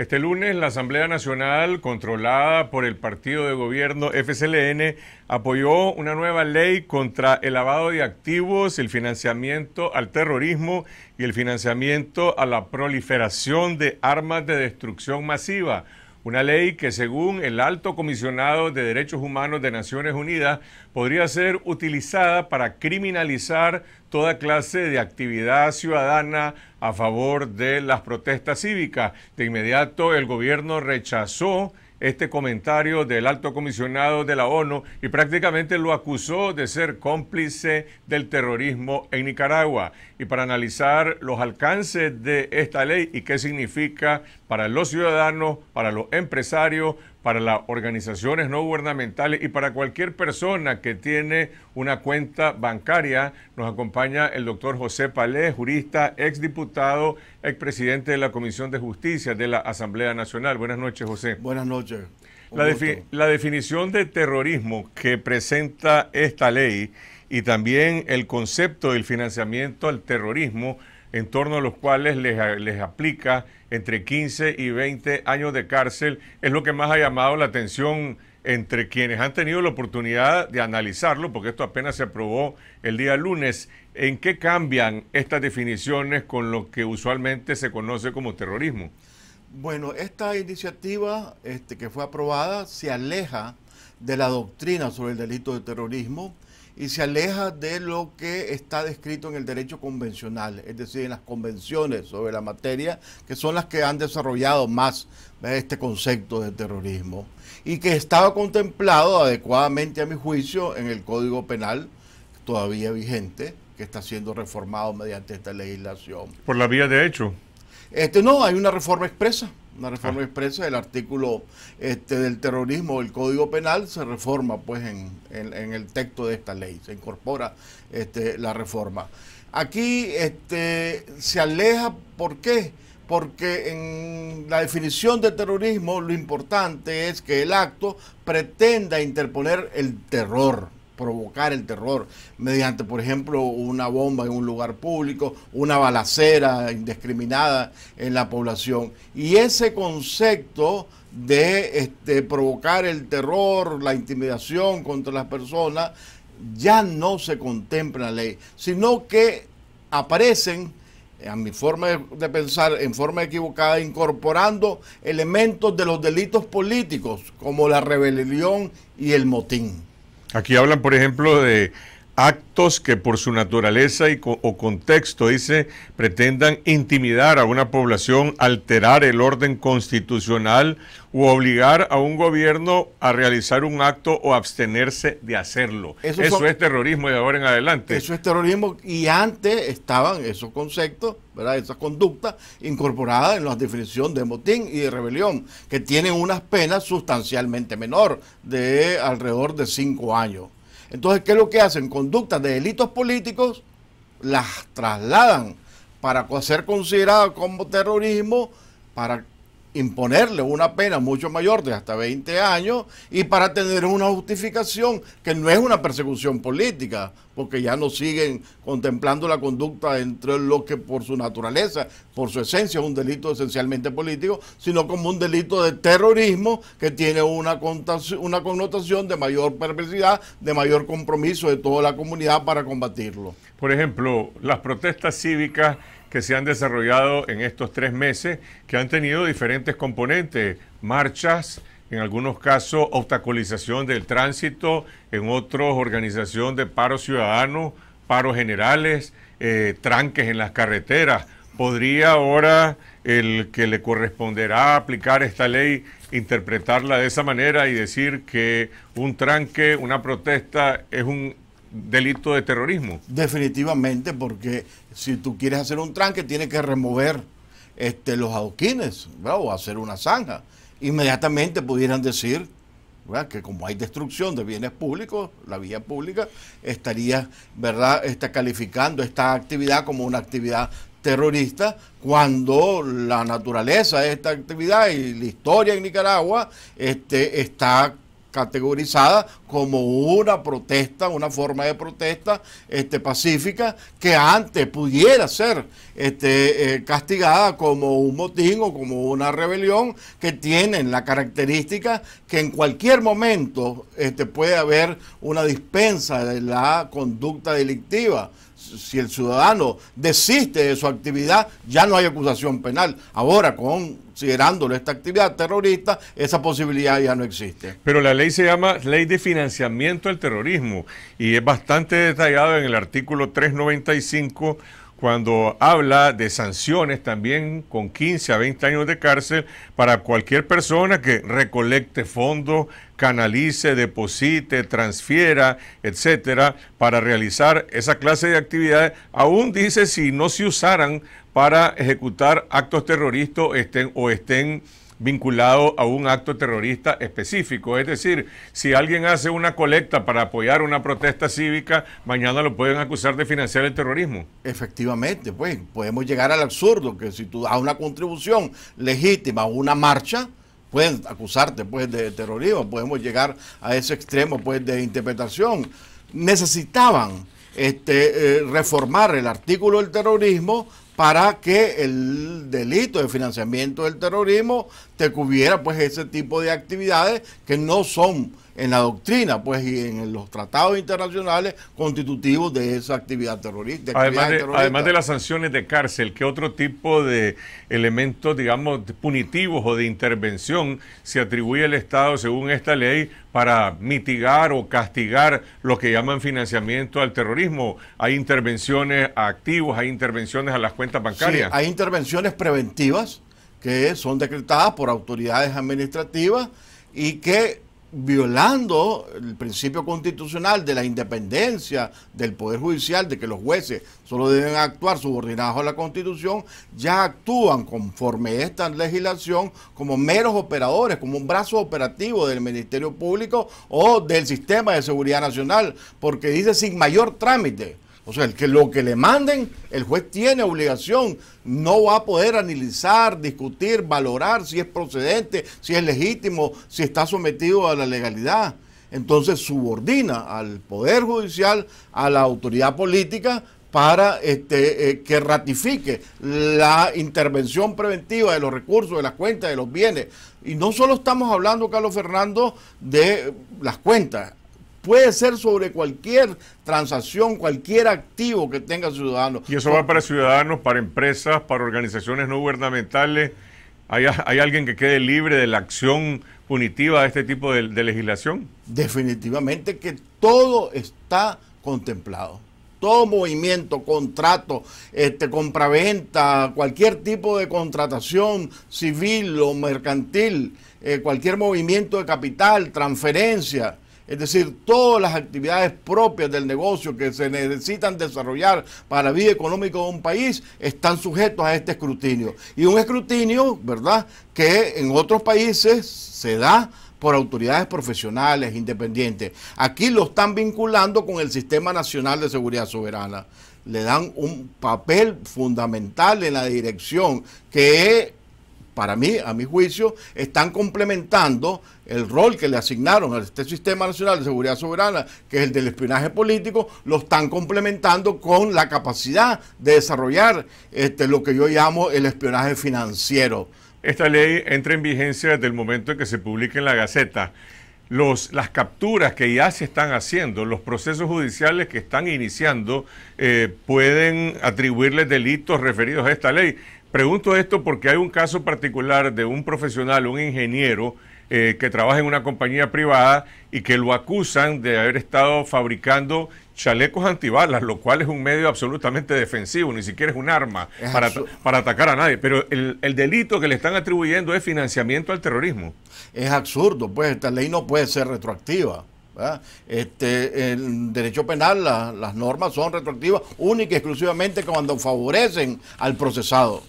Este lunes la Asamblea Nacional, controlada por el partido de gobierno FSLN, apoyó una nueva ley contra el lavado de activos, el financiamiento al terrorismo y el financiamiento a la proliferación de armas de destrucción masiva una ley que según el alto comisionado de Derechos Humanos de Naciones Unidas podría ser utilizada para criminalizar toda clase de actividad ciudadana a favor de las protestas cívicas. De inmediato el gobierno rechazó este comentario del alto comisionado de la ONU y prácticamente lo acusó de ser cómplice del terrorismo en Nicaragua. Y para analizar los alcances de esta ley y qué significa para los ciudadanos, para los empresarios, para las organizaciones no gubernamentales y para cualquier persona que tiene una cuenta bancaria. Nos acompaña el doctor José Palé, jurista, exdiputado, expresidente de la Comisión de Justicia de la Asamblea Nacional. Buenas noches, José. Buenas noches. La, la definición de terrorismo que presenta esta ley y también el concepto del financiamiento al terrorismo en torno a los cuales les, aplica entre 15 y 20 años de cárcel, es lo que más ha llamado la atención entre quienes han tenido la oportunidad de analizarlo, porque esto apenas se aprobó el día lunes, ¿en qué cambian estas definiciones con lo que usualmente se conoce como terrorismo? Bueno, esta iniciativa este, que fue aprobada se aleja de la doctrina sobre el delito de terrorismo, y se aleja de lo que está descrito en el derecho convencional, es decir, en las convenciones sobre la materia, que son las que han desarrollado más este concepto de terrorismo y que estaba contemplado adecuadamente a mi juicio en el Código Penal todavía vigente, que está siendo reformado mediante esta legislación. ¿Por la vía de hecho? Este, no, hay una reforma expresa una ah. reforma expresa del artículo este, del terrorismo del Código Penal, se reforma pues en, el texto de esta ley, se incorpora este, la reforma. Aquí este, se aleja, ¿por qué? Porque en la definición de terrorismo lo importante es que el acto pretenda interponer el terror provocar el terror mediante, por ejemplo, una bomba en un lugar público, una balacera indiscriminada en la población. Y ese concepto de este, provocar el terror, la intimidación contra las personas, ya no se contempla en la ley, sino que aparecen a mi forma de pensar, en forma equivocada, incorporando elementos de los delitos políticos, como la rebelión y el motín. Aquí hablan, por ejemplo, de actos que por su naturaleza y o contexto, dice, pretendan intimidar a una población, alterar el orden constitucional u obligar a un gobierno a realizar un acto o abstenerse de hacerlo. Eso, es terrorismo de ahora en adelante. Eso es terrorismo y antes estaban esos conceptos, ¿verdad? esas conductas incorporadas en la definición de motín y de rebelión, que tienen unas penas sustancialmente menor de alrededor de cinco años. Entonces, ¿qué es lo que hacen? Conductas de delitos políticos las trasladan para ser consideradas como terrorismo, para imponerle una pena mucho mayor de hasta 20 años y para tener una justificación que no es una persecución política, porque ya no siguen contemplando la conducta entre lo que por su naturaleza, por su esencia es un delito esencialmente político, sino como un delito de terrorismo que tiene una, una connotación de mayor perversidad, de mayor compromiso de toda la comunidad para combatirlo. Por ejemplo, las protestas cívicas que se han desarrollado en estos tres meses, que han tenido diferentes componentes, marchas, en algunos casos obstaculización del tránsito, en otros organización de paros ciudadanos, paros generales, eh, tranques en las carreteras. ¿Podría ahora el que le corresponderá aplicar esta ley interpretarla de esa manera y decir que un tranque, una protesta es un delito de terrorismo. Definitivamente, porque si tú quieres hacer un tranque, tienes que remover este, los adoquines o hacer una zanja. Inmediatamente pudieran decir que como hay destrucción de bienes públicos, la vía pública estaría ¿verdad? Está calificando esta actividad como una actividad terrorista cuando la naturaleza de esta actividad y la historia en Nicaragua este, está categorizada como una protesta, una forma de protesta este, pacífica que antes pudiera ser este, eh, castigada como un motín o como una rebelión que tienen la característica que en cualquier momento este, puede haber una dispensa de la conducta delictiva si el ciudadano desiste de su actividad, ya no hay acusación penal. Ahora, considerándolo esta actividad terrorista, esa posibilidad ya no existe. Pero la ley se llama ley de financiación financiamiento al terrorismo y es bastante detallado en el artículo 395 cuando habla de sanciones también con 15 a 20 años de cárcel para cualquier persona que recolecte fondos, canalice, deposite, transfiera, etcétera, para realizar esa clase de actividades, aún dice si no se usaran para ejecutar actos terroristas estén, o estén vinculado a un acto terrorista específico. Es decir, si alguien hace una colecta para apoyar una protesta cívica, mañana lo pueden acusar de financiar el terrorismo. Efectivamente, pues podemos llegar al absurdo que si tú das una contribución legítima a una marcha, pueden acusarte pues de terrorismo, podemos llegar a ese extremo pues de interpretación. Necesitaban este, eh, reformar el artículo del terrorismo para que el delito de financiamiento del terrorismo te cubiera, pues ese tipo de actividades que no son en la doctrina pues y en los tratados internacionales constitutivos de esa actividad terrorista. Además, de, las sanciones de cárcel, ¿qué otro tipo de elementos, digamos, punitivos o de intervención se atribuye al Estado según esta ley para mitigar o castigar lo que llaman financiamiento al terrorismo? ¿Hay intervenciones a activos, hay intervenciones a las cuentas bancarias? Sí, hay intervenciones preventivas que son decretadas por autoridades administrativas y que violando el principio constitucional de la independencia del Poder Judicial, de que los jueces solo deben actuar subordinados a la Constitución, ya actúan conforme esta legislación como meros operadores, como un brazo operativo del Ministerio Público o del Sistema de Seguridad Nacional, porque dice sin mayor trámite. O sea, el que lo que le manden, el juez tiene obligación, no va a poder analizar, discutir, valorar si es procedente, si es legítimo, si está sometido a la legalidad. Entonces subordina al Poder Judicial, a la autoridad política, para este, eh, que ratifique la intervención preventiva de los recursos, de las cuentas, de los bienes. Y no solo estamos hablando, Carlos Fernando, de las cuentas puede ser sobre cualquier transacción, cualquier activo que tenga Ciudadanos. Y eso va para ciudadanos, para empresas, para organizaciones no gubernamentales. ¿Hay, alguien que quede libre de la acción punitiva de este tipo de, legislación? Definitivamente que todo está contemplado todo movimiento, contrato, este, compraventa, cualquier tipo de contratación civil o mercantil, eh, cualquier movimiento de capital, transferencia, es decir, todas las actividades propias del negocio que se necesitan desarrollar para la vida económica de un país están sujetos a este escrutinio. Y un escrutinio, ¿verdad?, que en otros países se da por autoridades profesionales independientes. Aquí lo están vinculando con el Sistema Nacional de Seguridad Soberana. Le dan un papel fundamental en la dirección que para mí, a mi juicio, están complementando el rol que le asignaron a este Sistema Nacional de Seguridad Soberana, que es el del espionaje político, lo están complementando con la capacidad de desarrollar este, lo que yo llamo el espionaje financiero. Esta ley entra en vigencia desde el momento en que se publique en la Gaceta. las capturas que ya se están haciendo, los procesos judiciales que están iniciando, eh, pueden atribuirles delitos referidos a esta ley. Pregunto esto porque hay un caso particular de un profesional, un ingeniero, eh, que trabaja en una compañía privada y que lo acusan de haber estado fabricando chalecos antibalas, lo cual es un medio absolutamente defensivo, ni siquiera es un arma para, para atacar a nadie. Pero el, delito que le están atribuyendo es financiamiento al terrorismo. Es absurdo, pues esta ley no puede ser retroactiva. Este, el derecho penal, las normas son retroactivas única y exclusivamente cuando favorecen al procesado.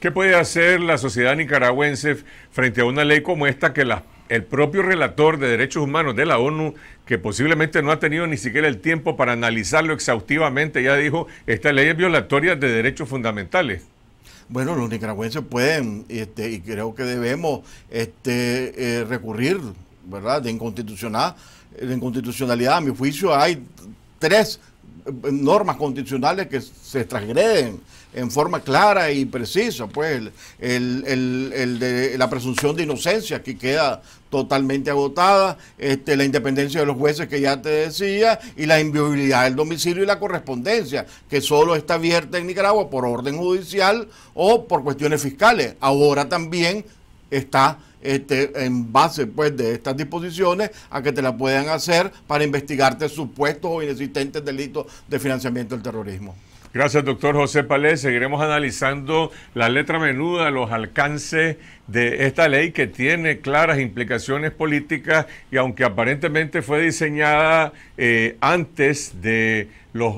¿Qué puede hacer la sociedad nicaragüense frente a una ley como esta que el propio relator de derechos humanos de la ONU, que posiblemente no ha tenido ni siquiera el tiempo para analizarlo exhaustivamente, ya dijo, esta ley es violatoria de derechos fundamentales? Bueno, los nicaragüenses pueden, este, y creo que debemos este, eh, recurrir, ¿verdad?, de inconstitucionalidad. De inconstitucionalidad, a mi juicio, hay tres eh, normas constitucionales que se transgreden en forma clara y precisa, pues de la presunción de inocencia que queda totalmente agotada, este, la independencia de los jueces que ya te decía y la inviolabilidad del domicilio y la correspondencia que solo está abierta en Nicaragua por orden judicial o por cuestiones fiscales. Ahora también está este, en base pues, de estas disposiciones a que te la puedan hacer para investigarte supuestos o inexistentes delitos de financiamiento del terrorismo. Gracias, doctor José Palés. Seguiremos analizando la letra menuda, los alcances de esta ley que tiene claras implicaciones políticas y aunque aparentemente fue diseñada eh, antes de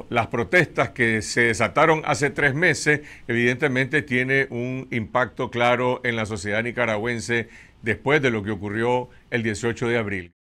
las protestas que se desataron hace tres meses, evidentemente tiene un impacto claro en la sociedad nicaragüense después de lo que ocurrió el 18 de abril.